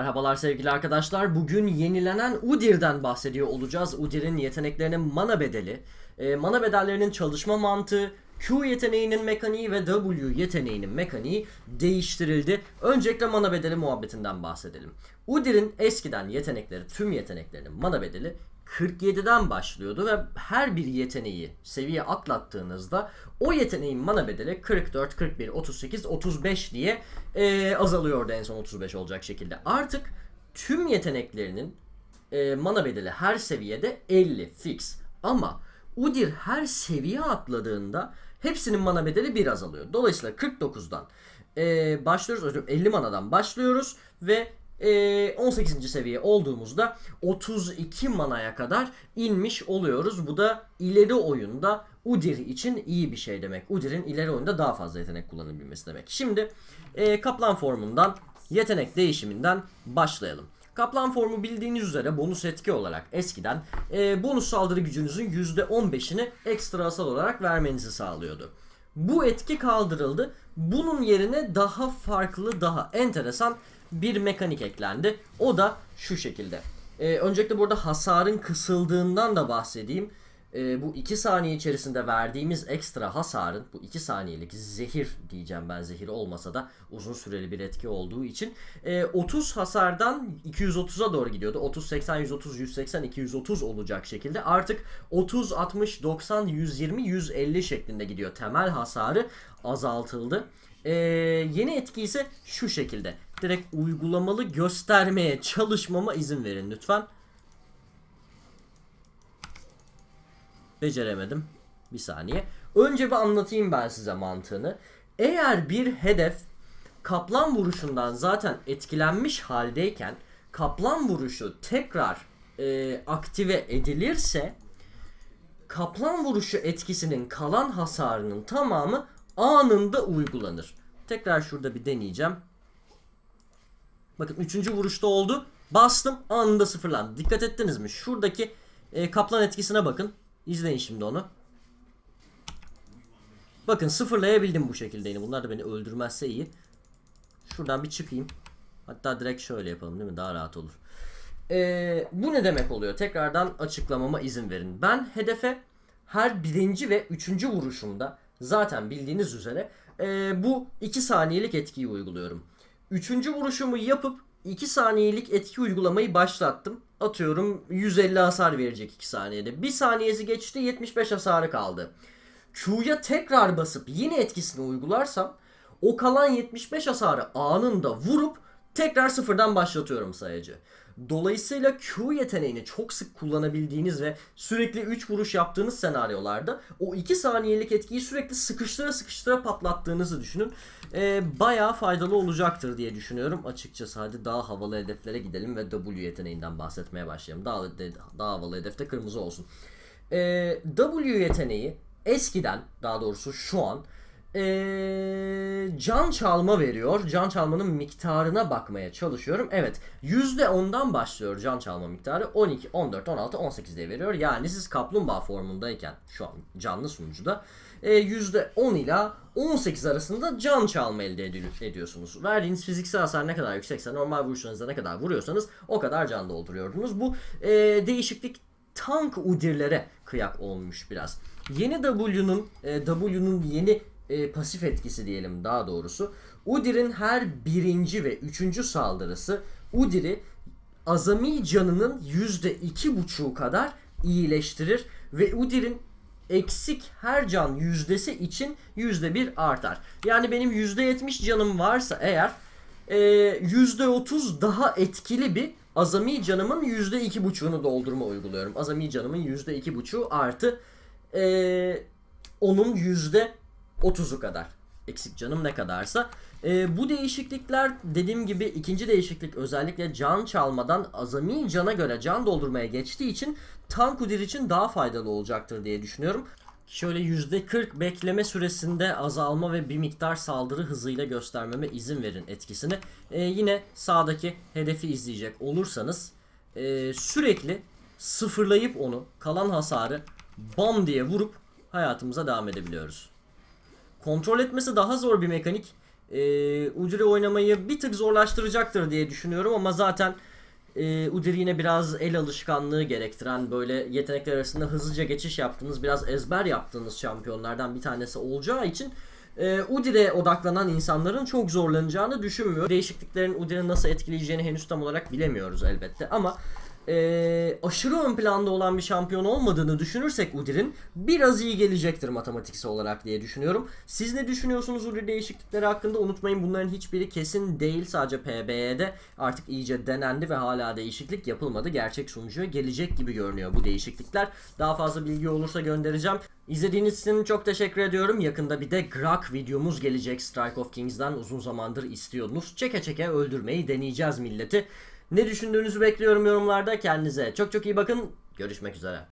Merhabalar sevgili arkadaşlar. Bugün yenilenen Udir'den bahsediyor olacağız. Udir'in yeteneklerinin mana bedeli, e, mana bedellerinin çalışma mantığı, Q yeteneğinin mekaniği ve W yeteneğinin mekaniği değiştirildi. Öncelikle mana bedeli muhabbetinden bahsedelim. Udir'in eskiden yetenekleri, tüm yeteneklerinin mana bedeli 47'den başlıyordu ve her bir yeteneği seviye atlattığınızda o yeteneğin mana bedeli 44, 41, 38, 35 diye e, azalıyordu en son 35 olacak şekilde. Artık tüm yeteneklerinin e, mana bedeli her seviyede 50 fix ama Udir her seviye atladığında hepsinin mana bedeli bir azalıyor. Dolayısıyla 49'dan e, başlıyoruz, 50 manadan başlıyoruz ve 18. Ee, seviye olduğumuzda 32 manaya kadar inmiş oluyoruz. Bu da ileri oyunda Udir için iyi bir şey demek. Udir'in ileri oyunda daha fazla yetenek kullanabilmesi demek. Şimdi e, kaplan formundan yetenek değişiminden başlayalım. Kaplan formu bildiğiniz üzere bonus etki olarak eskiden e, bonus saldırı gücünüzün %15'ini ekstra hasar olarak vermenizi sağlıyordu. Bu etki kaldırıldı. Bunun yerine daha farklı, daha enteresan bir mekanik eklendi. O da şu şekilde. Ee, öncelikle burada hasarın kısıldığından da bahsedeyim. Ee, bu 2 saniye içerisinde verdiğimiz ekstra hasarın bu 2 saniyelik zehir diyeceğim ben zehir olmasa da uzun süreli bir etki olduğu için e, 30 hasardan 230'a doğru gidiyordu. 30 80 130 180 230 olacak şekilde artık 30 60 90 120 150 şeklinde gidiyor. Temel hasarı azaltıldı. Ee, yeni etki ise şu şekilde direkt uygulamalı göstermeye çalışmama izin verin lütfen. Beceremedim. Bir saniye. Önce bir anlatayım ben size mantığını. Eğer bir hedef kaplan vuruşundan zaten etkilenmiş haldeyken kaplan vuruşu tekrar e, aktive edilirse kaplan vuruşu etkisinin kalan hasarının tamamı anında uygulanır. Tekrar şurada bir deneyeceğim. Bakın üçüncü vuruşta oldu. Bastım anında sıfırlandı. Dikkat ettiniz mi? Şuradaki e, kaplan etkisine bakın. İzleyin şimdi onu. Bakın sıfırlayabildim bu şekilde yine. Bunlar da beni öldürmezse iyi. Şuradan bir çıkayım. Hatta direkt şöyle yapalım değil mi? Daha rahat olur. Ee, bu ne demek oluyor? Tekrardan açıklamama izin verin. Ben hedefe her birinci ve üçüncü vuruşumda zaten bildiğiniz üzere e, bu iki saniyelik etkiyi uyguluyorum. Üçüncü vuruşumu yapıp 2 saniyelik etki uygulamayı başlattım. Atıyorum 150 hasar verecek 2 saniyede. 1 saniyesi geçti 75 hasarı kaldı. Q'ya tekrar basıp yine etkisini uygularsam o kalan 75 hasarı anında vurup tekrar sıfırdan başlatıyorum sayacı. Dolayısıyla Q yeteneğini çok sık kullanabildiğiniz ve sürekli 3 vuruş yaptığınız senaryolarda o 2 saniyelik etkiyi sürekli sıkıştıra sıkıştıra patlattığınızı düşünün. E, bayağı faydalı olacaktır diye düşünüyorum. Açıkçası hadi daha havalı hedeflere gidelim ve W yeteneğinden bahsetmeye başlayalım. Daha, daha havalı hedefte kırmızı olsun. E, w yeteneği eskiden daha doğrusu şu an ee, can çalma veriyor. Can çalmanın miktarına bakmaya çalışıyorum. Evet %10'dan başlıyor can çalma miktarı. 12, 14, 16, 18 diye veriyor. Yani siz kaplumbağa formundayken şu an canlı sunucuda e, %10 ila 18 arasında can çalma elde ediyorsunuz. Verdiğiniz fiziksel hasar ne kadar yüksekse normal vuruşlarınızda ne kadar vuruyorsanız o kadar can dolduruyordunuz. Bu e, değişiklik tank udirlere kıyak olmuş biraz. Yeni W'nun e, W'nun yeni e, pasif etkisi diyelim daha doğrusu. Udir'in her birinci ve üçüncü saldırısı Udir'i azami canının yüzde iki buçuğu kadar iyileştirir ve Udir'in eksik her can yüzdesi için yüzde bir artar. Yani benim yüzde yetmiş canım varsa eğer e, yüzde otuz daha etkili bir azami canımın yüzde iki buçuğunu doldurma uyguluyorum. Azami canımın yüzde iki buçuğu artı e, onun yüzde 30'u kadar eksik canım ne kadarsa. E, bu değişiklikler dediğim gibi ikinci değişiklik özellikle can çalmadan azami cana göre can doldurmaya geçtiği için Tankudir için daha faydalı olacaktır diye düşünüyorum. Şöyle %40 bekleme süresinde azalma ve bir miktar saldırı hızıyla göstermeme izin verin etkisini. E, yine sağdaki hedefi izleyecek olursanız e, sürekli sıfırlayıp onu kalan hasarı bam diye vurup hayatımıza devam edebiliyoruz kontrol etmesi daha zor bir mekanik. E, Udry oynamayı bir tık zorlaştıracaktır diye düşünüyorum ama zaten e, Udry yine biraz el alışkanlığı gerektiren böyle yetenekler arasında hızlıca geçiş yaptığınız biraz ezber yaptığınız şampiyonlardan bir tanesi olacağı için e, Udire odaklanan insanların çok zorlanacağını düşünmüyor. Değişikliklerin Udire'yi nasıl etkileyeceğini henüz tam olarak bilemiyoruz elbette ama e, aşırı ön planda olan bir şampiyon olmadığını düşünürsek Udir'in biraz iyi gelecektir matematiksel olarak diye düşünüyorum. Siz ne düşünüyorsunuz Udir değişiklikleri hakkında? Unutmayın bunların hiçbiri kesin değil. Sadece PBE'de artık iyice denendi ve hala değişiklik yapılmadı. Gerçek sonucuya gelecek gibi görünüyor bu değişiklikler. Daha fazla bilgi olursa göndereceğim. İzlediğiniz için çok teşekkür ediyorum. Yakında bir de Grak videomuz gelecek Strike of Kings'den uzun zamandır istiyordunuz. Çeke çeke öldürmeyi deneyeceğiz milleti. Ne düşündüğünüzü bekliyorum yorumlarda. Kendinize çok çok iyi bakın. Görüşmek üzere.